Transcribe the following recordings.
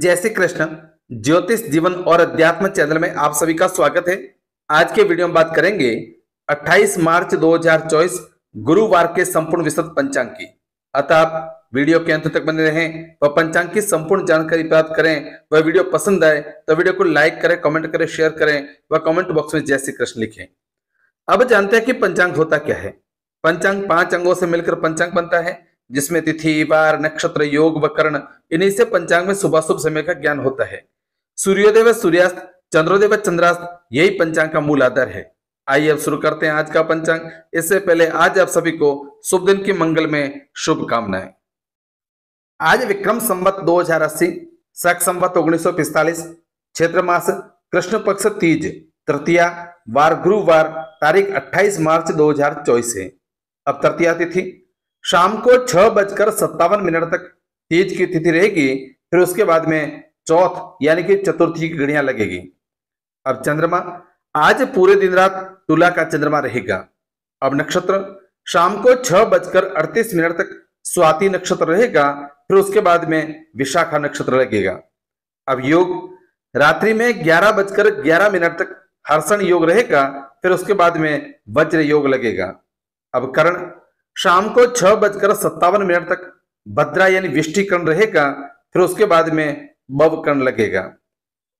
जय श्री कृष्ण ज्योतिष जीवन और अध्यात्म चैनल में आप सभी का स्वागत है आज के वीडियो में बात करेंगे 28 मार्च 2024 गुरुवार के संपूर्ण विशद पंचांग की अतः आप वीडियो के अंत तक बने रहें व पंचांग की संपूर्ण जानकारी प्राप्त करें वह वीडियो पसंद आए तो वीडियो को लाइक करें कमेंट करें शेयर करें व कमेंट बॉक्स में जय श्री कृष्ण लिखें अब जानते हैं कि पंचांग होता क्या है पंचांग पांच अंगों से मिलकर पंचांग बनता है जिसमें तिथि वार नक्षत्र योग व कर्ण इन्हीं से पंचांग में सुबह शुभ समय का ज्ञान होता है सूर्योदय व सूर्यास्त चंद्रोदय व चंद्रास्त यही पंचांग का मूल आधार है आइए अब शुरू करते हैं आज का पंचांग इससे पहले आज आप सभी को शुभ दिन की मंगल में शुभकामनाएं आज विक्रम संवत दो हजार अस्सी सख संवत उन्नीस सौ पिस्तालीस क्षेत्र मास कृष्ण पक्ष तीज तृतीया वार गुरुवार तारीख 28 मार्च 2024 है अब तृतीया तिथि शाम को छह बजकर सत्तावन मिनट तक तीज की तिथि रहेगी फिर उसके बाद में चौथ यानी कि चतुर्थी की घड़ियां लगेगी अब चंद्रमा आज पूरे दिन रात तुला का चंद्रमा रहेगा अब नक्षत्र शाम को छह बजकर अड़तीस मिनट तक स्वाति नक्षत्र रहेगा फिर उसके बाद में विशाखा नक्षत्र लगेगा अब योग रात्रि में ग्यारह बजकर ग्यारह मिनट तक हर्षण योग रहेगा फिर उसके बाद में वज्र योग लगेगा अब कर्ण शाम को छह बजकर सत्तावन मिनट तक भद्रा यानी विष्टिकरण रहेगा फिर उसके बाद में कर्ण लगेगा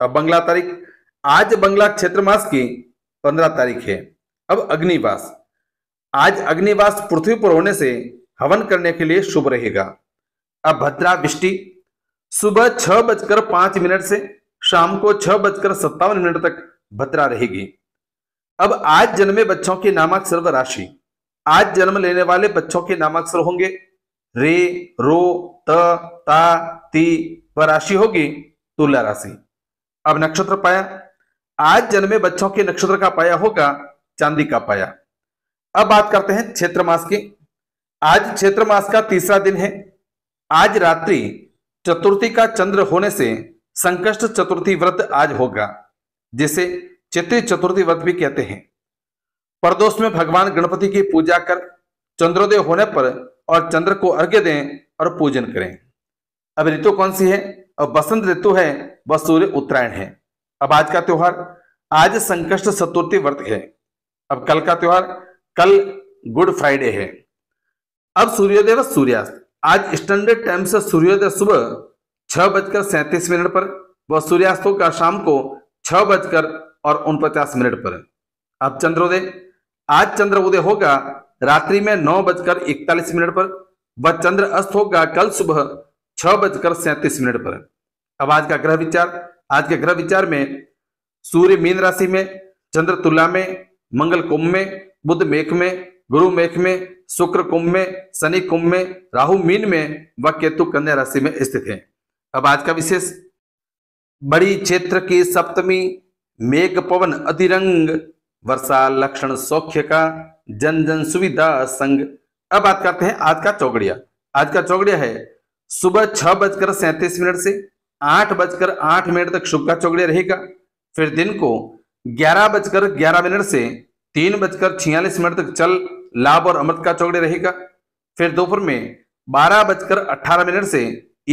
अब बंगला तारीख आज बंगला क्षेत्र मास की पंद्रह तारीख है अब अग्निवास आज अग्निवास पृथ्वी पर होने से हवन करने के लिए शुभ रहेगा अब भद्रा विष्टि सुबह छह बजकर पांच मिनट से शाम को छह बजकर सत्तावन मिनट तक भद्रा रहेगी अब आज जन्मे बच्चों की नामक सर्व राशि आज जन्म लेने वाले बच्चों के नामाक्षर होंगे रे रो त ता ती व राशि होगी तुला राशि अब नक्षत्र पाया आज जन्मे बच्चों के नक्षत्र का पाया होगा चांदी का पाया अब बात करते हैं क्षेत्र मास की आज क्षेत्र मास का तीसरा दिन है आज रात्रि चतुर्थी का चंद्र होने से संकष्ट चतुर्थी व्रत आज होगा जिसे चित्र चतुर्थी व्रत भी कहते हैं परदोष में भगवान गणपति की पूजा कर चंद्रोदय होने पर और चंद्र को अर्घ्य दें और पूजन करें अब ऋतु कौन सी है अब बसंत ऋतु है वह सूर्य उत्तरायण है अब आज का त्योहार आज संकष्ट चतुर्थी व्रत है अब कल का त्योहार कल गुड फ्राइडे है अब सूर्योदय व सूर्यास्त आज स्टैंडर्ड टाइम से सूर्योदय सुबह छह बजकर सैंतीस मिनट पर व सूर्यास्त का शाम को छह बजकर और उनपचास मिनट पर अब चंद्रोदय आज चंद्र उदय होगा रात्रि में नौ बजकर इकतालीस मिनट पर व चंद्र अस्त होगा कल सुबह छह बजकर सैंतीस मिनट पर अब आज का ग्रह विचार आज के ग्रह विचार में सूर्य मीन राशि में चंद्र तुला में मंगल कुंभ में बुध मेघ में गुरु मेघ में शुक्र कुंभ में शनि कुंभ में राहु मीन में व केतु कन्या राशि में स्थित है अब आज का विशेष बड़ी क्षेत्र की सप्तमी मेघ पवन अधिरंग वर्षा लक्षण सौख्य का जन जन सुविधा संघ अब बात करते हैं आज का चौकड़िया आज का चौकड़िया है सुबह छह बजकर सैंतीस मिनट से आठ बजकर आठ मिनट तक शुभ का चौकड़िया रहेगा फिर दिन को ग्यारह बजकर ग्यारह मिनट से तीन बजकर छियालीस मिनट तक चल लाभ और अमृत का चौकड़िया रहेगा फिर दोपहर में बारह बजकर अठारह मिनट से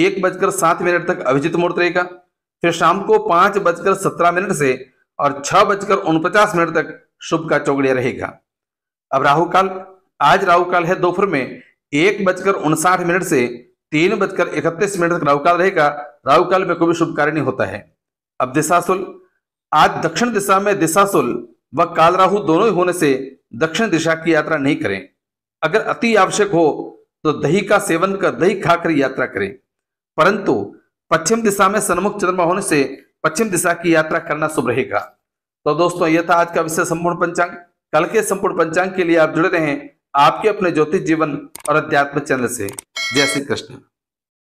एक बजकर सात मिनट तक अभिजित मुहूर्त रहेगा फिर शाम को पांच बजकर सत्रह मिनट से और छह बजकर उनपचास मिनट तक शुभ का चौगड़िया रहेगा अब राहु काल आज राहु काल है दोपहर में एक बजकर उनसाठ मिनट से तीन बजकर इकतीस मिनट तक राहु काल रहेगा राहु काल में कोई शुभ कार्य नहीं होता है अब दिशा आज दक्षिण दिशा में दिशाशुल व काल राहु दोनों ही होने से दक्षिण दिशा की यात्रा नहीं करें अगर अति आवश्यक हो तो दही का सेवन कर दही खाकर यात्रा करें परंतु पश्चिम दिशा में सन्मुख चंद्रमा होने से पश्चिम दिशा की यात्रा करना शुभ रहेगा तो दोस्तों यह था आज का विषय संपूर्ण पंचांग कल के संपूर्ण पंचांग के लिए आप जुड़े रहे आपके अपने ज्योतिष जीवन और अध्यात्म चैनल से जय श्री कृष्ण